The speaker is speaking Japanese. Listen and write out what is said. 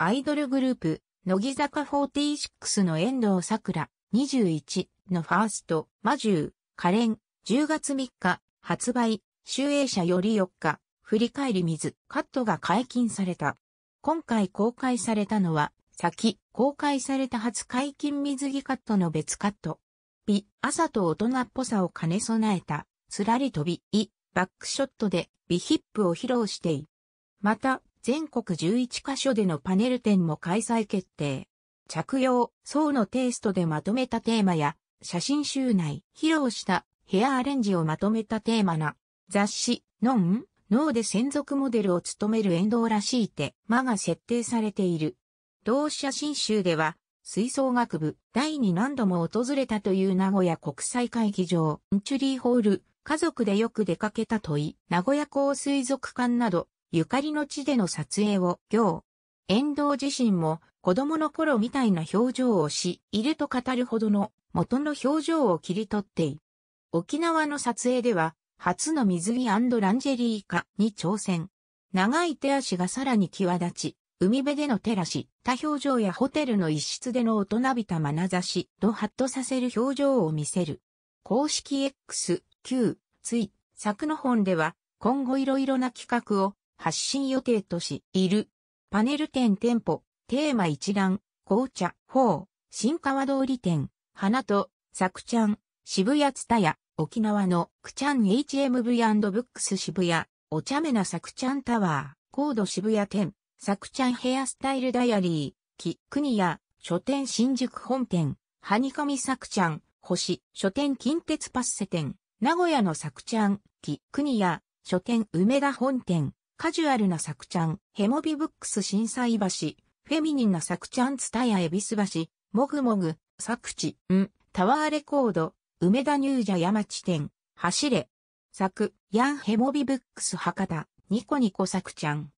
アイドルグループ、乃木坂46の遠藤桜、21のファースト、魔獣、可憐、10月3日、発売、集英社より4日、振り返り水、カットが解禁された。今回公開されたのは、先、公開された初解禁水着カットの別カット。美、朝と大人っぽさを兼ね備えた、つらり飛び、い、バックショットで、美ヒップを披露してい。また、全国11カ所でのパネル展も開催決定。着用、層のテイストでまとめたテーマや、写真集内、披露したヘアアレンジをまとめたテーマな、雑誌、ノン、ノーで専属モデルを務める遠藤らしいテマが設定されている。同写真集では、吹奏楽部第2何度も訪れたという名古屋国際会議場、ンチュリーホール、家族でよく出かけた問い、名古屋港水族館など、ゆかりの地での撮影を行。遠藤自身も子供の頃みたいな表情をし、いると語るほどの元の表情を切り取ってい。沖縄の撮影では、初の水着ランジェリー化に挑戦。長い手足がさらに際立ち、海辺での照らし、他表情やホテルの一室での大人びた眼差し、ドハッとさせる表情を見せる。公式 X、Q、つい、作の本では、今後いろいろな企画を発信予定とし、いる。パネル店店舗、テーマ一覧、紅茶、法、新川通り店、花と、作ちゃん、渋谷つたや、沖縄の、くちゃん HMV& ブックス渋谷、お茶目な作ちゃんタワー、高度渋谷店、作ちゃんヘアスタイルダイアリー、木、国屋、書店新宿本店、はにかみ作ちゃん、星、書店近鉄パッセ店、名古屋の作ちゃん、木、国屋、書店梅田本店、カジュアルな作ちゃん、ヘモビブックス震災橋、フェミニンな作ちゃんツタヤエビス橋、もぐもぐ、作地、ん、タワーレコード、梅田ニュージャ山地店、走れ、作、ヤンヘモビブックス博多、ニコニコ作ちゃん。